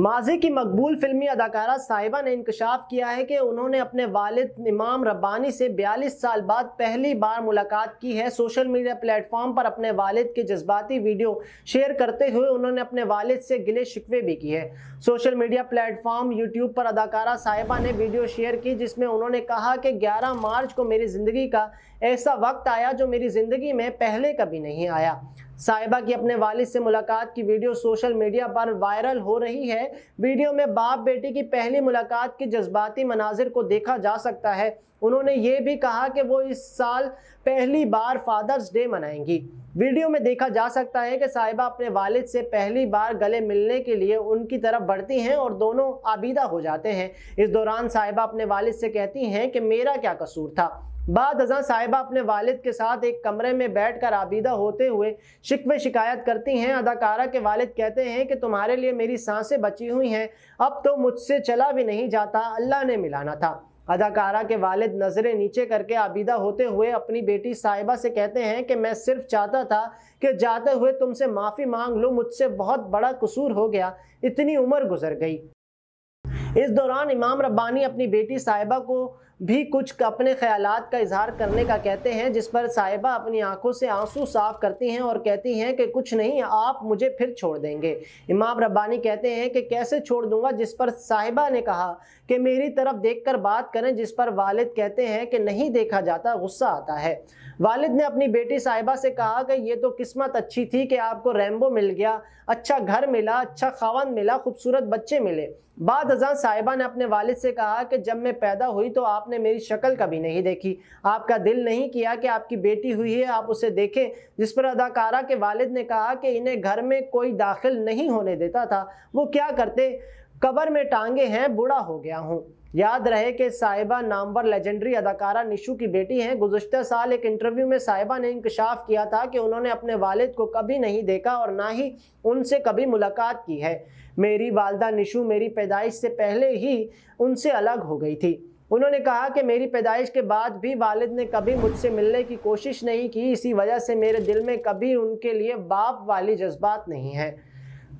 माजी की मकबूल फिल्मी अदाकारा साहिबा ने इंकशाफ किया है कि उन्होंने अपने वालिद इमाम रब्बानी से 42 साल बाद पहली बार मुलाकात की है सोशल मीडिया प्लेटफॉर्म पर अपने वालिद के जज्बाती वीडियो शेयर करते हुए उन्होंने अपने वालिद से गिले शिकवे भी किए सोशल मीडिया प्लेटफॉर्म यूट्यूब पर अदाकारा साहिबा ने वीडियो शेयर की जिसमें उन्होंने कहा कि ग्यारह मार्च को मेरी ज़िंदगी का ऐसा वक्त आया जो मेरी ज़िंदगी में पहले कभी नहीं आया साहिबा की अपने वालिद से मुलाकात की वीडियो सोशल मीडिया पर वायरल हो रही है वीडियो में बाप बेटी की पहली मुलाकात के जज्बाती मनाजिर को देखा जा सकता है उन्होंने ये भी कहा कि वो इस साल पहली बार फादर्स डे मनाएंगी वीडियो में देखा जा सकता है कि साहिबा अपने वालिद से पहली बार गले मिलने के लिए उनकी तरफ बढ़ती हैं और दोनों आबीदा हो जाते हैं इस दौरान साहिबा अपने वालिद से कहती हैं कि मेरा क्या कसूर था बाद हजा साहिबा अपने वालिद के साथ एक कमरे में बैठ कर आबीदा होते हुए शिकवे शिकायत करती हैं अदाकारा के वालिद कहते हैं कि तुम्हारे लिए मेरी सांसें बची हुई हैं अब तो मुझसे चला भी नहीं जाता अल्लाह ने मिलाना था अदाकारा के वालिद नज़रें नीचे करके आबिदा होते हुए अपनी बेटी साहिबा से कहते हैं कि मैं सिर्फ चाहता था कि जाते हुए तुमसे माफ़ी मांग लो मुझसे बहुत बड़ा कसूर हो गया इतनी उम्र गुजर गई इस दौरान इमाम रब्बानी अपनी बेटी साहिबा को भी कुछ अपने ख्याल का इजहार करने का कहते हैं जिस पर साहिबा अपनी आंखों से आंसू साफ करती हैं और कहती हैं कि कुछ नहीं आप मुझे फिर छोड़ देंगे इमाम रब्बानी कहते हैं कि कैसे छोड़ दूंगा जिस पर साहिबा ने कहा कि मेरी तरफ देख कर बात करें जिस पर वालिद कहते हैं कि नहीं देखा जाता गुस्सा आता है वालिद ने अपनी बेटी साहिबा से कहा कि ये तो किस्मत अच्छी थी कि आपको रैम्बो मिल गया अच्छा घर मिला अच्छा खावन मिला खूबसूरत बच्चे मिले बाद अजा साहिबा ने अपने वालिद से कहा कि जब मैं पैदा हुई तो आप आपने मेरी शक्ल कभी नहीं देखी आपका दिल नहीं किया कि आपकी बेटी हुई है आप उसे देखें जिस पर अदाकारा के वालिद ने कहा कि इन्हें घर में कोई दाखिल नहीं होने देता था वो क्या करते कबर में टांगे हैं बूढ़ा हो गया हूँ याद रहे कि साहिबा नामवर लेजेंडरी अदाकारा निशु की बेटी हैं गुजशत साल एक इंटरव्यू में साहिबा ने इंकशाफ किया था कि उन्होंने अपने वालिद को कभी नहीं देखा और ना ही उनसे कभी मुलाकात की है मेरी वालदा निशु मेरी पैदाइश से पहले ही उनसे अलग हो गई थी उन्होंने कहा कि मेरी पैदाइश के बाद भी वालिद ने कभी मुझसे मिलने की कोशिश नहीं की इसी वजह से मेरे दिल में कभी उनके लिए बाप वाली जज्बात नहीं है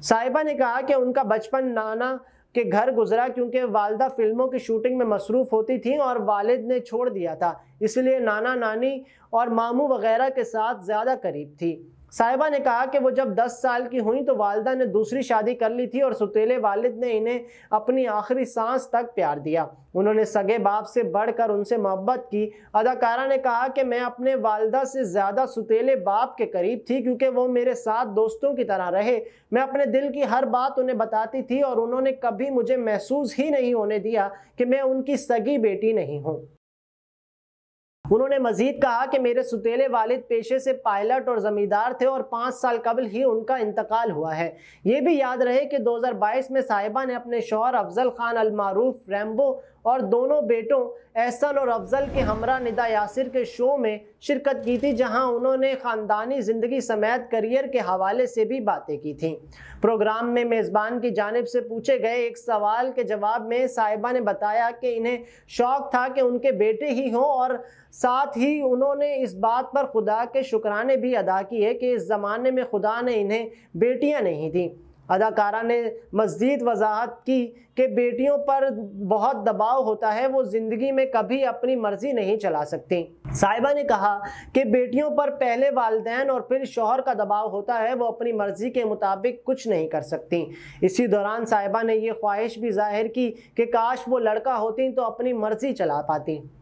साहिबा ने कहा कि उनका बचपन नाना के घर गुजरा क्योंकि वालदा फिल्मों की शूटिंग में मसरूफ़ होती थी और वालिद ने छोड़ दिया था इसलिए नाना नानी और मामू वगैरह के साथ ज़्यादा करीब थी साहिबा ने कहा कि वो जब 10 साल की हुई तो वालदा ने दूसरी शादी कर ली थी और सुतीले वालिद ने इन्हें अपनी आखिरी सांस तक प्यार दिया उन्होंने सगे बाप से बढ़कर उनसे मोहब्बत की अदाकारा ने कहा कि मैं अपने वालदा से ज़्यादा सुतीले बाप के करीब थी क्योंकि वो मेरे साथ दोस्तों की तरह रहे मैं अपने दिल की हर बात उन्हें बताती थी और उन्होंने कभी मुझे महसूस ही नहीं होने दिया कि मैं उनकी सगी बेटी नहीं हूँ उन्होंने मजीद कहा कि मेरे सुतेले वालिद पेशे से पायलट और ज़मींदार थे और पाँच साल कबल ही उनका इंतकाल हुआ है ये भी याद रहे कि 2022 में साहिबा ने अपने शोहर अफजल खान अलमारूफ रैम्बो और दोनों बेटों एहसन और अफजल के हमरा निदा यासिर के शो में शिरकत की थी जहां उन्होंने ख़ानदानी ज़िंदगी समेत करियर के हवाले से भी बातें की थीं प्रोग्राम में मेज़बान की जानब से पूछे गए एक सवाल के जवाब में साहिबा ने बताया कि इन्हें शौक़ था कि उनके बेटे ही हों और साथ ही उन्होंने इस बात पर खुदा के शुक्राने भी अदा किए कि इस ज़माने में खुदा ने इन्हें बेटियाँ नहीं दीं अदाकारा ने मज़ीद वजाहत की कि बेटियों पर बहुत दबाव होता है वो ज़िंदगी में कभी अपनी मर्ज़ी नहीं चला सकती साहिबा ने कहा कि बेटियों पर पहले वालदेन और फिर शोहर का दबाव होता है वो अपनी मर्ज़ी के मुताबिक कुछ नहीं कर सकती इसी दौरान साहिबा ने यह ख्वाहिश भी जाहिर की कि काश वो लड़का होती तो अपनी मर्ज़ी चला पाती